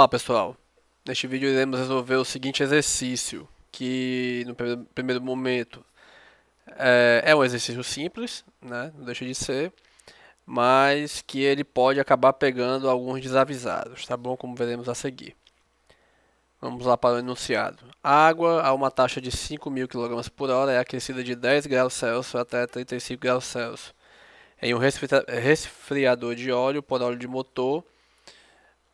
Olá pessoal, neste vídeo iremos resolver o seguinte exercício, que no primeiro momento é, é, um exercício simples, né? não deixa de ser, mas que ele pode acabar pegando alguns desavisados, tá bom? Como veremos a seguir. Vamos lá para o enunciado. A água a uma taxa de 5.000 kg por hora é aquecida de 10 graus Celsius até 35 graus Celsius em um resfriador de óleo por óleo de motor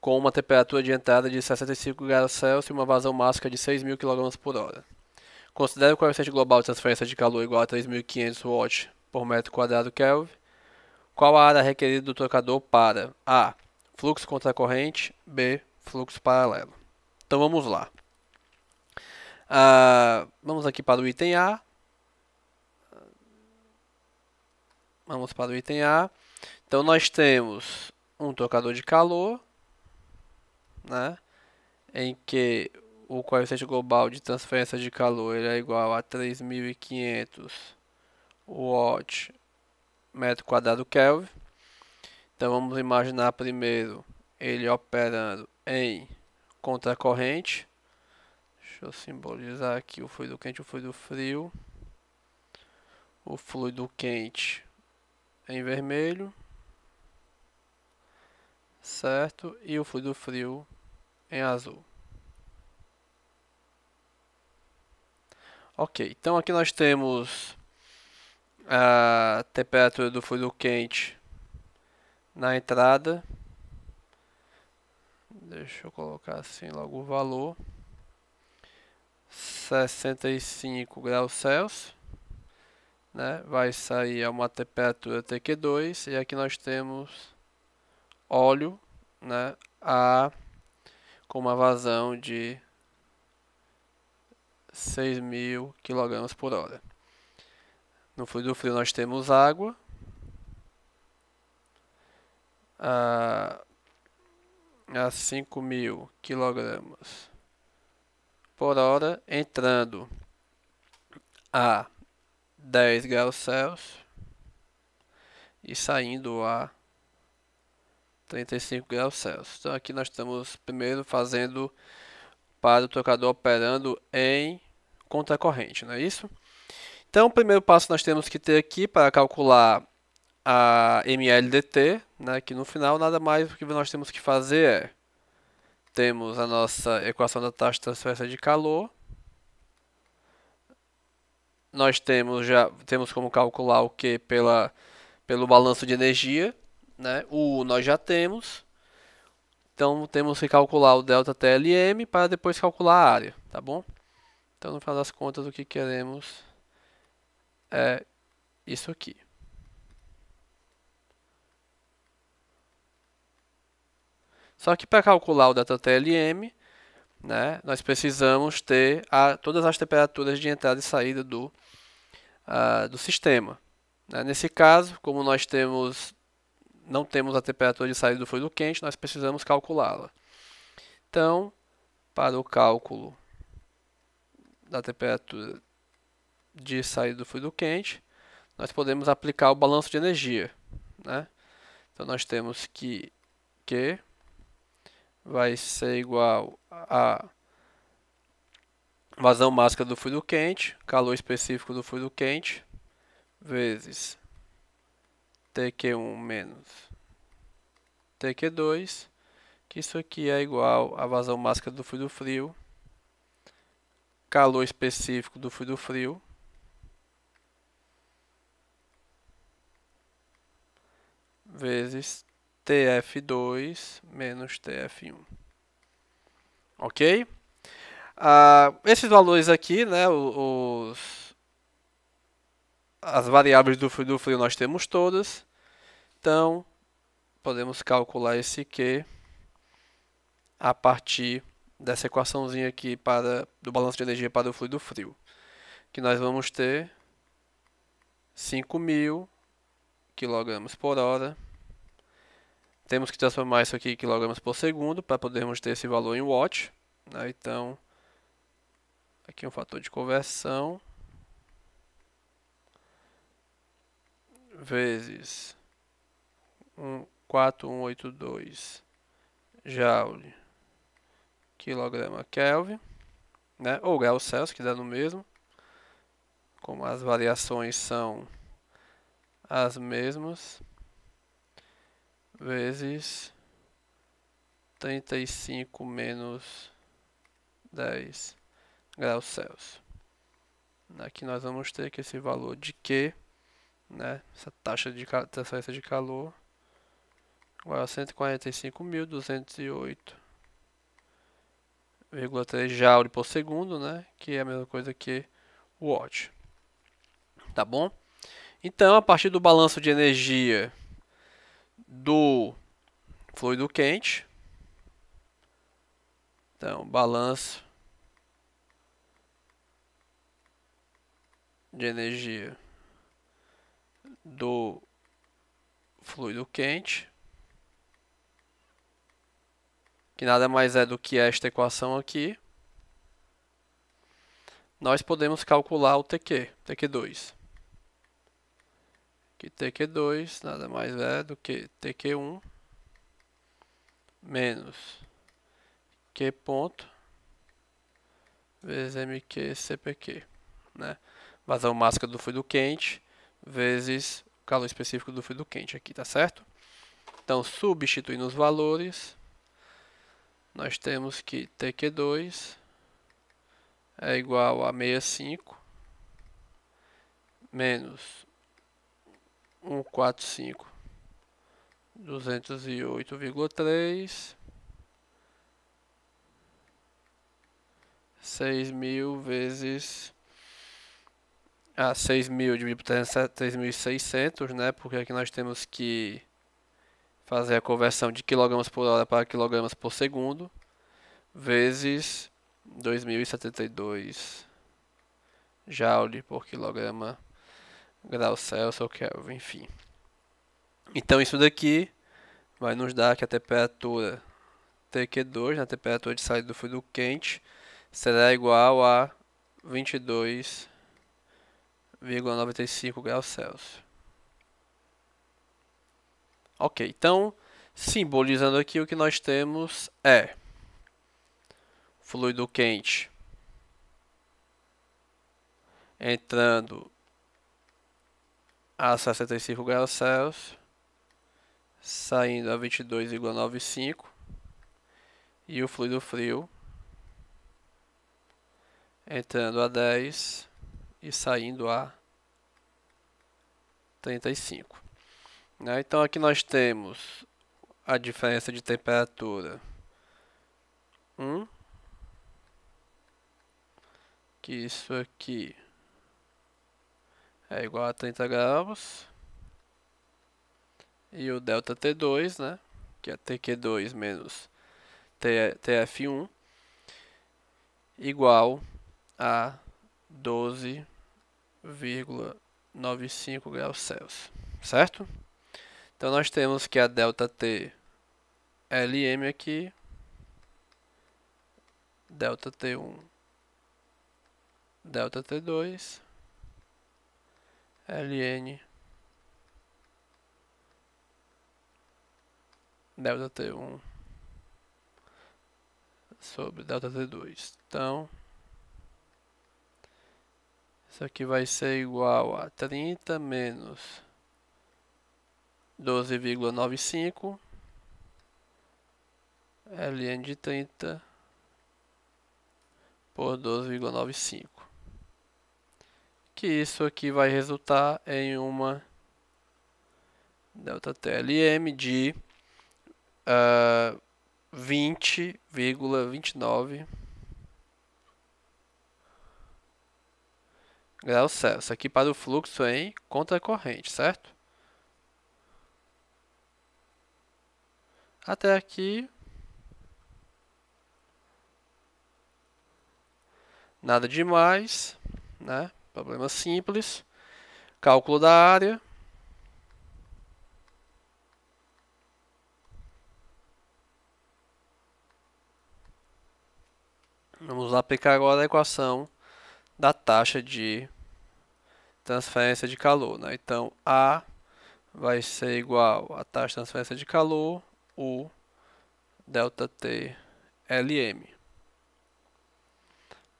com uma temperatura de entrada de 65 graus Celsius e uma vazão máxima de 6.000 km por hora. Considere o coeficiente global de transferência de calor igual a 3.500 watts por metro quadrado Kelvin. Qual a área requerida do trocador para A. Fluxo contra corrente; B. Fluxo paralelo. Então vamos lá. Ah, vamos aqui para o item A. Vamos para o item A. Então nós temos um trocador de calor né? Em que o coeficiente global de transferência de calor é igual a 3.500 watt metro quadrado Kelvin. Então vamos imaginar primeiro ele operando em contracorrente. Deixa eu simbolizar aqui o fluido quente e o fluido frio. O fluido quente em vermelho certo? E o do frio em azul. Ok, então aqui nós temos a temperatura do furo quente na entrada. Deixa eu colocar assim logo o valor. 65 graus Celsius. Né? Vai sair a uma temperatura TQ2 e aqui nós temos óleo né, a, com uma vazão de 6.000 kg por hora. No fluido frio nós temos água. A, a 5.000 kg por hora, entrando a 10 graus Celsius e saindo a 35 graus Celsius. Então aqui nós estamos primeiro fazendo para o trocador operando em contracorrente, não é isso? Então o primeiro passo que nós temos que ter aqui para calcular a MLDT, né, que no final nada mais o que nós temos que fazer é temos a nossa equação da taxa de transferência de calor. Nós temos já temos como calcular o que pela pelo balanço de energia, né? O U nós já temos. Então temos que calcular o delta TLM para depois calcular a área, tá bom? Então no final das contas o que queremos é isso aqui. Só que para calcular o delta TLM, né, nós precisamos ter a, todas as temperaturas de entrada e saída do, uh, do sistema. Né? Nesse caso, como nós temos não temos a temperatura de saída do fluido quente, nós precisamos calculá-la. Então, para o cálculo da temperatura de saída do fluido quente, nós podemos aplicar o balanço de energia. Né? Então, nós temos que Q vai ser igual a vazão máscara do fluido quente, calor específico do fluido quente, vezes tq1 menos tq2, que isso aqui é igual à vazão máscara do fluido frio, calor específico do fluido frio, vezes TF2 menos TF1. Ok? Ah, esses valores aqui, né, os as variáveis do, do frio nós temos todas. Então, podemos calcular esse Q a partir dessa equaçãozinha aqui para, do balanço de energia para o fluido frio. Que nós vamos ter 5.000 kg por hora. Temos que transformar isso aqui em kg por segundo para podermos ter esse valor em watt. Né? Então, aqui um fator de conversão. vezes 1, 4182 joule quilograma Kelvin, né? ou grau Celsius, que dá no mesmo, como as variações são as mesmas, vezes 35 menos 10 graus Celsius. Aqui nós vamos ter que esse valor de Q né? Essa taxa de transferência de calor igual a 145.208,3 joule por segundo, né? Que é a mesma coisa que watt. Tá bom? Então, a partir do balanço de energia do fluido quente, então, balanço de energia do fluido quente, que nada mais é do que esta equação aqui, nós podemos calcular o TQ, TQ2. Que TQ2 nada mais é do que TQ1 menos Q ponto vezes MQ CPQ, né? Vazão máscara do fluido quente vezes o calor específico do fluido quente aqui, tá certo? Então, substituindo os valores, nós temos que TQ2 é igual a 65 menos 145 208,3 6 mil vezes a 6.000 dividido por 3.600, né? Porque aqui nós temos que fazer a conversão de quilogramas por hora para quilogramas por segundo, vezes 2.072 joule por quilograma grau Celsius ou Kelvin, enfim. Então isso daqui vai nos dar que a temperatura TQ2, na né? temperatura de saída do fluido quente, será igual a 22 0,95 graus Celsius. Ok, então, simbolizando aqui o que nós temos é fluido quente entrando a 65 graus Celsius, saindo a 22,95 e o fluido frio entrando a 10 e saindo a 35. Né? Então aqui nós temos a diferença de temperatura 1, que isso aqui é igual a 30 graus, e o delta T2, né? que é TQ2 menos TF1, igual a 12 0,95 graus Celsius, certo? Então nós temos que a delta T LM aqui, delta T1, delta T2, LN, delta T1 sobre delta T2. Então, isso aqui vai ser igual a 30 menos 12,95 ln de 30 por 12,95 que isso aqui vai resultar em uma delta TLM de uh, eh, 20,29 grau Celsius, aqui para o fluxo em contracorrente, certo? Até aqui. Nada demais, né? Problema simples. Cálculo da área. Vamos aplicar agora a equação da taxa de transferência de calor. Né? Então, A vai ser igual à taxa de transferência de calor, U, delta T, Lm.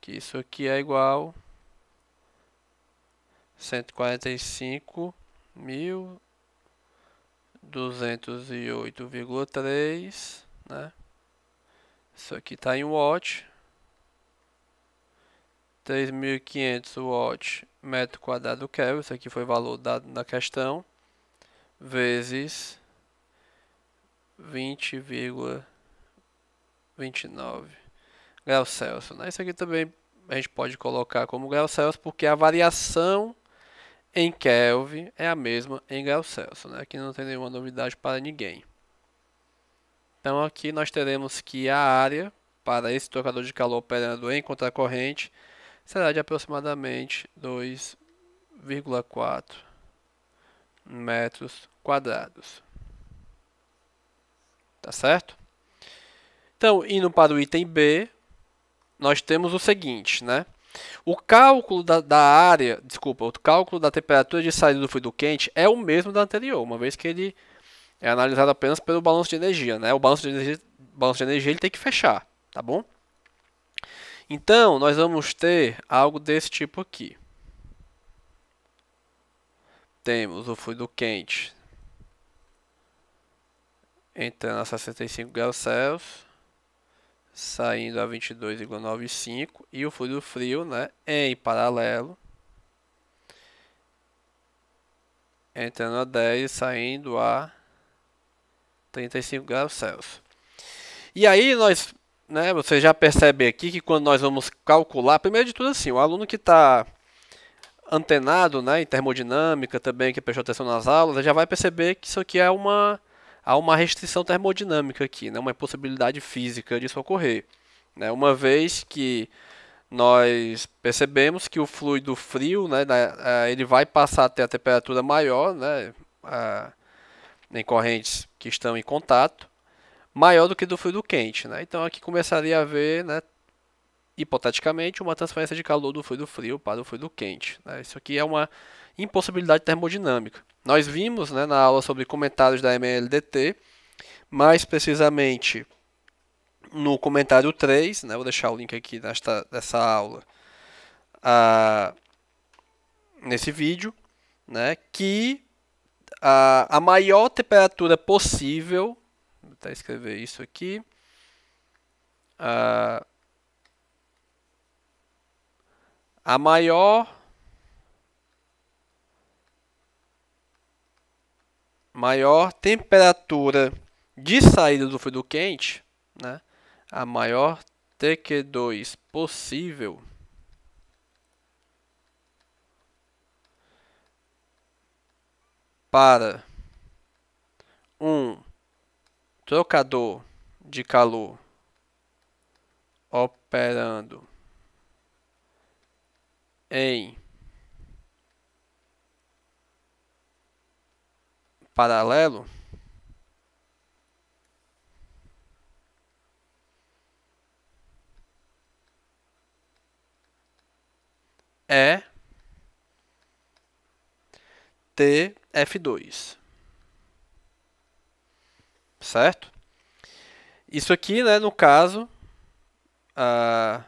Que isso aqui é igual a 145.208,3, né? Isso aqui está em watt, 3.500 watts metro quadrado Kelvin, isso aqui foi o valor dado na questão, vezes 20,29 graus Celsius. Né? Isso aqui também a gente pode colocar como graus Celsius, porque a variação em Kelvin é a mesma em graus Celsius. Né? Aqui não tem nenhuma novidade para ninguém. Então aqui nós teremos que a área para esse trocador de calor operando em contracorrente será de aproximadamente 2,4 metros quadrados. Tá certo? Então, indo para o item B, nós temos o seguinte, né? O cálculo da, da, área, desculpa, o cálculo da temperatura de saída do fluido quente é o mesmo da anterior, uma vez que ele é analisado apenas pelo balanço de energia, né? O balanço de energia, balanço de energia ele tem que fechar, tá bom? Então, nós vamos ter algo desse tipo aqui. Temos o fluido quente entrando a 65 graus Celsius, saindo a 22,95 e o fluido frio, né, em paralelo, entrando a 10 e saindo a 35 graus Celsius. E aí nós né, você já percebe aqui que quando nós vamos calcular, primeiro de tudo assim, o aluno que está antenado né, em termodinâmica também, que prestou atenção nas aulas, já vai perceber que isso aqui é uma, há uma restrição termodinâmica aqui, né, uma possibilidade física disso ocorrer. Né, uma vez que nós percebemos que o fluido frio né, ele vai passar até a temperatura maior né, em correntes que estão em contato, maior do que do fluido quente. Né? Então aqui começaria a haver, né, hipoteticamente, uma transferência de calor do fluido frio para o fluido quente. Né? Isso aqui é uma impossibilidade termodinâmica. Nós vimos né, na aula sobre comentários da MLDT, mais precisamente no comentário 3, né, vou deixar o link aqui nesta, dessa aula, ah, nesse vídeo, né, que a maior temperatura possível tá escrever isso aqui. Ah, a maior maior temperatura de saída do fluido quente, né? A maior TQ2 possível para um trocador de calor operando em paralelo é TF2 certo? Isso aqui, né, no caso, ah,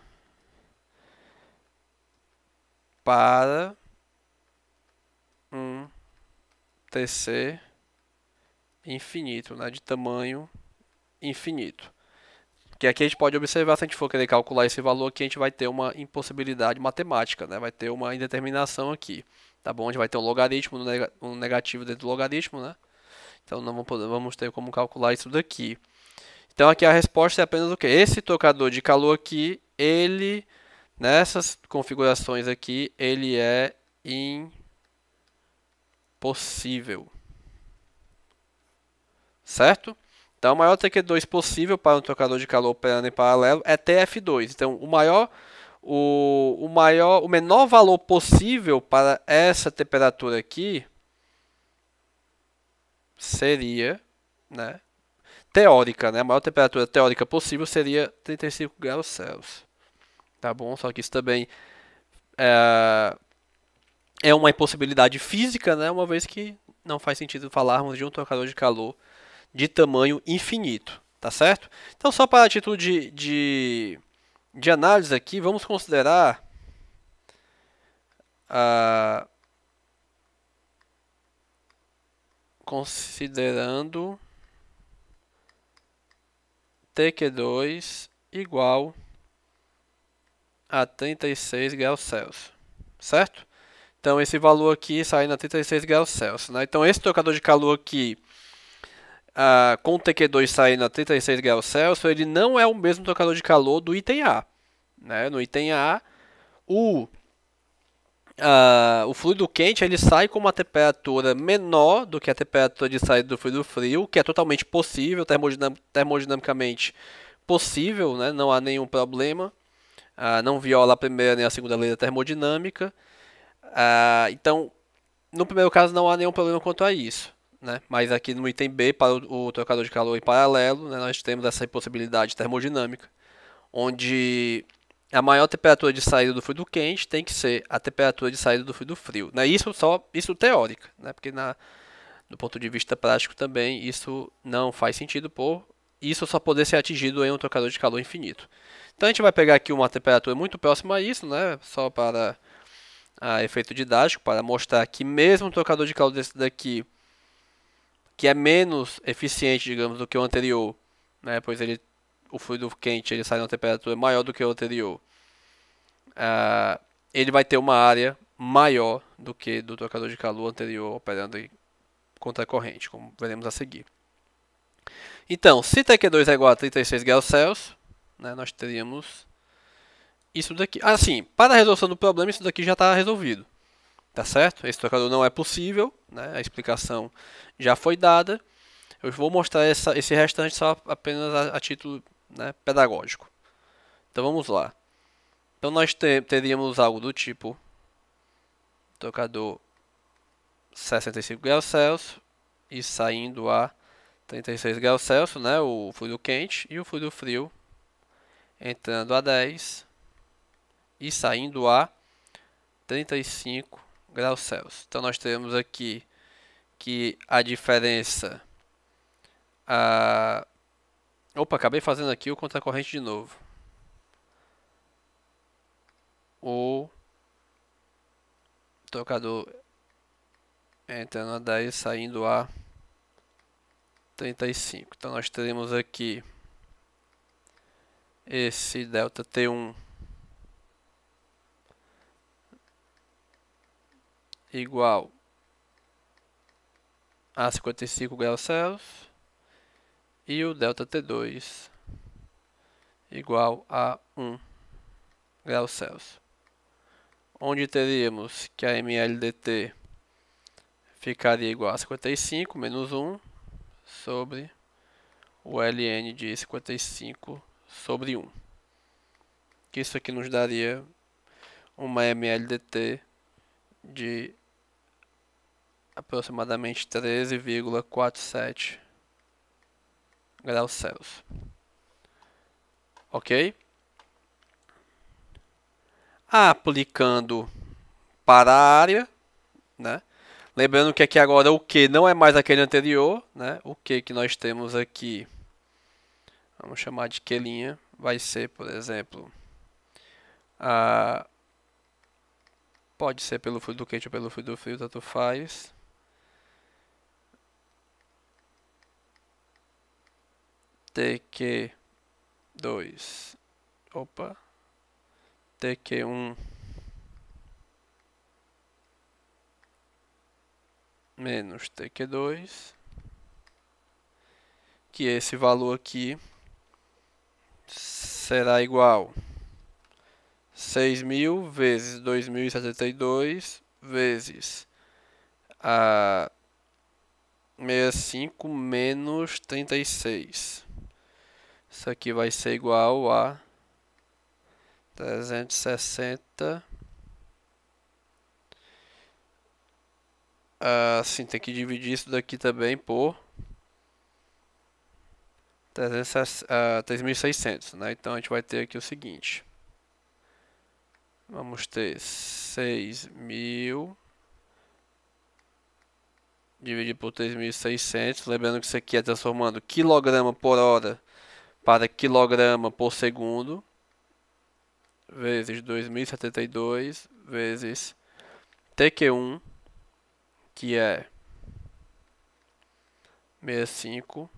para um TC infinito, né, de tamanho infinito. Que aqui a gente pode observar, se a gente for querer calcular esse valor aqui, a gente vai ter uma impossibilidade matemática, né? vai ter uma indeterminação aqui. Tá bom? A gente vai ter um logaritmo, um negativo dentro do logaritmo, né? Então não vamos, ter como calcular isso daqui. Então aqui a resposta é apenas o que? Esse tocador de calor aqui, ele nessas configurações aqui, ele é impossível. Certo? Então o maior TQ2 possível para um trocador de calor operando em paralelo é TF2. Então o maior o, o maior o menor valor possível para essa temperatura aqui seria, né? Teórica, né? A maior temperatura teórica possível seria 35 graus Celsius. Tá bom? Só que isso também é, é uma impossibilidade física, né? Uma vez que não faz sentido falarmos de um trocador de calor de tamanho infinito, tá certo? Então, só para a atitude de, de, análise aqui, vamos considerar. Uh, considerando TQ2 igual a 36 graus Celsius, certo? Então esse valor aqui saindo a 36 graus Celsius, né? Então esse trocador de calor aqui ah, com TQ2 saindo a 36 graus Celsius, ele não é o mesmo trocador de calor do item A, né? No item A, o Uh, o fluido quente ele sai com uma temperatura menor do que a temperatura de saída do fluido frio, que é totalmente possível, termodinam termodinamicamente possível, né? não há nenhum problema, uh, não viola a primeira nem a segunda lei da termodinâmica. Uh, então, no primeiro caso, não há nenhum problema quanto a isso. Né? Mas aqui no item B, para o, o trocador de calor em paralelo, né, nós temos essa impossibilidade termodinâmica, onde a maior temperatura de saída do fluido quente tem que ser a temperatura de saída do fluido frio. Né? Isso só isso teórica, né? porque na, do ponto de vista prático também isso não faz sentido por isso só poder ser atingido em um trocador de calor infinito. Então a gente vai pegar aqui uma temperatura muito próxima a isso, né? só para a efeito didático, para mostrar que mesmo um trocador de calor desse daqui, que é menos eficiente, digamos, do que o anterior, né? pois ele o fluido quente ele sai numa temperatura maior do que o anterior, uh, ele vai ter uma área maior do que do trocador de calor anterior operando em corrente como veremos a seguir. Então, se TQ2 é igual a 36 graus Celsius, né, nós teríamos isso daqui. Assim, para a resolução do problema, isso daqui já está resolvido. Tá certo? Esse trocador não é possível, né? a explicação já foi dada. Eu vou mostrar essa, esse restante só apenas a, a título né, pedagógico. Então vamos lá. Então nós teríamos algo do tipo tocador 65 graus Celsius e saindo a 36 graus Celsius, né, o furo quente e o furo frio entrando a 10 e saindo a 35 graus Celsius. Então nós temos aqui que a diferença a, Opa, acabei fazendo aqui o contra corrente de novo. O trocador entrando a 10 saindo a 35. Então nós teremos aqui esse delta T1 igual a 55 graus Celsius e o delta T2 igual a 1 graus Celsius. Onde teríamos que a MLDT ficaria igual a 55 menos 1 sobre o LN de 55 sobre 1. Que isso aqui nos daria uma MLDT de aproximadamente 13,47 graus Celsius. Ok? Aplicando para a área, né? Lembrando que aqui agora o que não é mais aquele anterior, né? O que que nós temos aqui, vamos chamar de que linha, vai ser, por exemplo, a... pode ser pelo fluido quente ou pelo fluido frio, tanto faz. TQ2. Opa. TQ1 menos TQ2, que esse valor aqui será igual 6.000 vezes 2.072 vezes a 65 menos 36. Isso aqui vai ser igual a 360. Assim, ah, tem que dividir isso daqui também por 3.600, ah, né? Então a gente vai ter aqui o seguinte. Vamos ter 6.000 dividido por 3.600. Lembrando que isso aqui é transformando quilograma por hora para quilograma por segundo vezes 2072 vezes TQ1 que é 65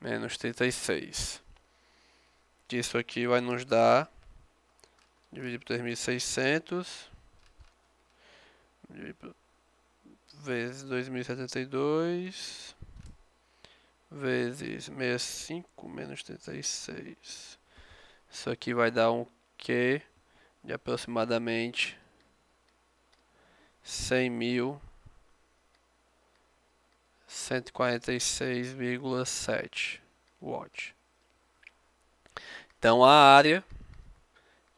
menos 36 isso aqui vai nos dar dividido por 3600 vezes 2072 vezes 65 menos 36. Isso aqui vai dar um Q de aproximadamente 100 mil. sete watt. Então a área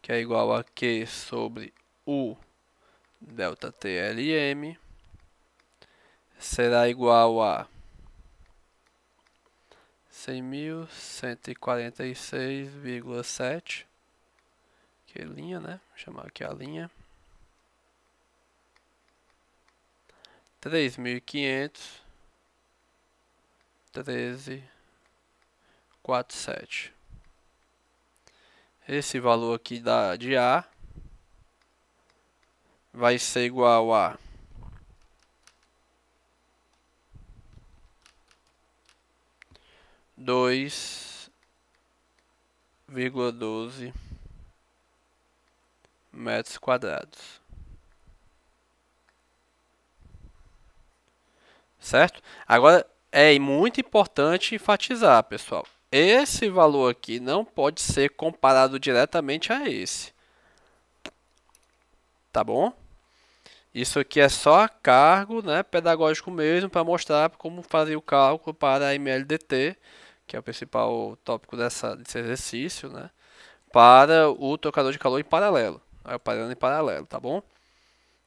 que é igual a Q sobre U delta TLM será igual a 100.146,7 que é linha, né? Vou chamar aqui a linha 3.500 quatro sete esse valor aqui da de A vai ser igual a dois vírgula doze metros quadrados. Certo? Agora é muito importante enfatizar, pessoal. Esse valor aqui não pode ser comparado diretamente a esse. Tá bom? Isso aqui é só cargo né, pedagógico mesmo para mostrar como fazer o cálculo para a MLDT que é o principal tópico dessa, desse exercício, né? Para o trocador de calor em paralelo. É em paralelo, tá bom?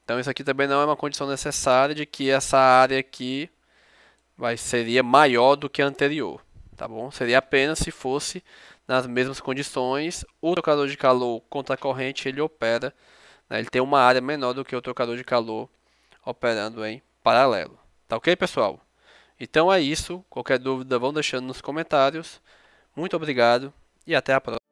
Então isso aqui também não é uma condição necessária de que essa área aqui vai, seria maior do que a anterior, tá bom? Seria apenas se fosse nas mesmas condições, o trocador de calor contra a corrente ele opera, né? ele tem uma área menor do que o trocador de calor operando em paralelo. Tá ok, pessoal? Então é isso. Qualquer dúvida vão deixando nos comentários. Muito obrigado e até a próxima.